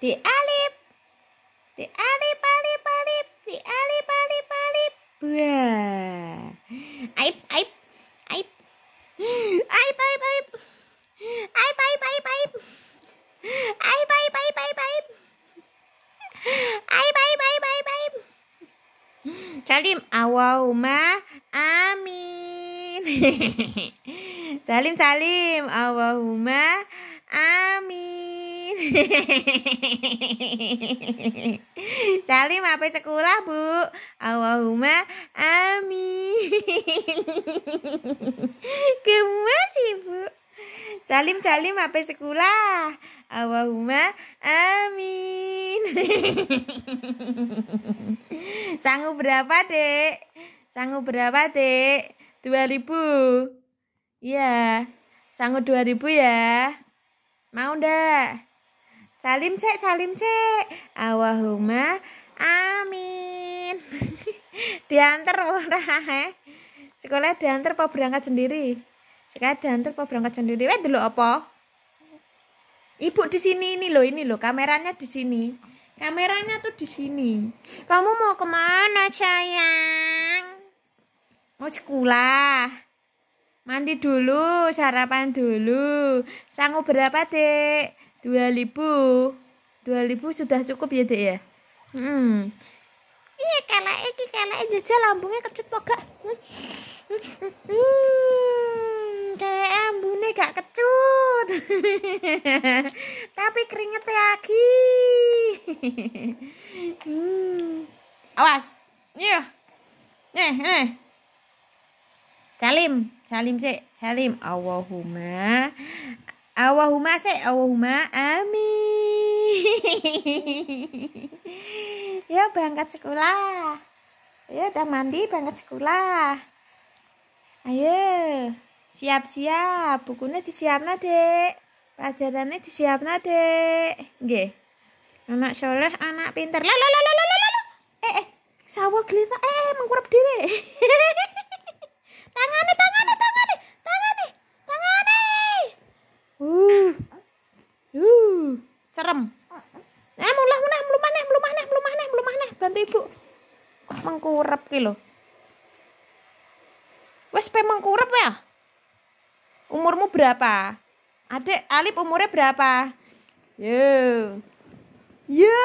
Di alip Di alip alip alip Di alip alip alip Wah. Aib, aib, aib. Aib, aib, aib. Aib, aib, aib, aib. Aib, aib, aib, aib, aib. Aib, aib, aib, aib, Salim, awahuma amin. salim, salim, awahuma amin. Salim apa sekolah bu? Allahumma amin. Gemes ibu. Salim Salim apa sekolah? Allahumma amin. Sanggup berapa dek? Sanggup berapa dek? 2000 Iya Sanggup 2000 ya Mau ndak? Salim sek, salim sek. Awahuma amin. diantar ora eh. Sekolah diantar apa berangkat sendiri? Sekolah diantar apa berangkat sendiri? Wah dulu apa? Ibu di sini ini loh, ini loh kameranya di sini. Kameranya tuh di sini. Kamu mau kemana sayang? Mau sekolah. Mandi dulu, sarapan dulu. Sanggup berapa, Dek? dua dua 2000 sudah cukup ya dek ya hmm. iya kalau ini ini aja lambungnya kecut gak hmm, hmm kayak ambune gak kecut tapi keringet lagi hmm. awas iya nih eh, nih eh. salim salim sih salim Allahumma Awahuma say awahuma amin. ya berangkat sekolah. Ya udah mandi berangkat sekolah. Ayo siap-siap bukunya disiapna dek pelajarannya disiapna dek nggih anak soleh anak pinter Lalu, lalu, lalu, lalu, lalu, eh eh sawah gelita, eh, eh mengkurap diri. Serem. Eh mulah munah belum mana belum mana belum mana belum mana bantu ibu. Mengkurep kilo Wes pe mengkurep ya? Umurmu berapa? adek Alip umurnya berapa? Yo. Yo.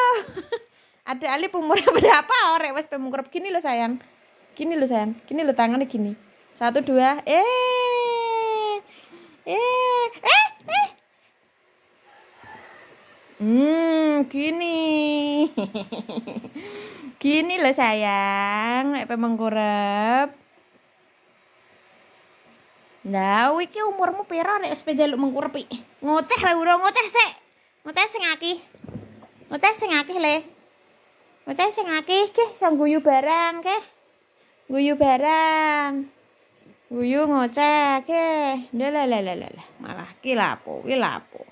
adek Alip umurnya berapa? Orek wes pe mengkurep gini lo sayang. Gini lo sayang. Gini lo tangannya gini. Satu dua. Eh. Eh. Eh. Hmm, gini. gini loh sayang, apa mengkurep. Lah, iki umurmu pira nek wis njaluk mengkurepi? Ngoceh wae ora ngoceh sik. Ngoceh sing akeh. Ngoceh sing akeh le. Ngoceh sing akeh ki sing guyu barang ke. Guyu barang. Guyu ngoceh ke. Lah lah lah lah malah ki lapo, ki lapo.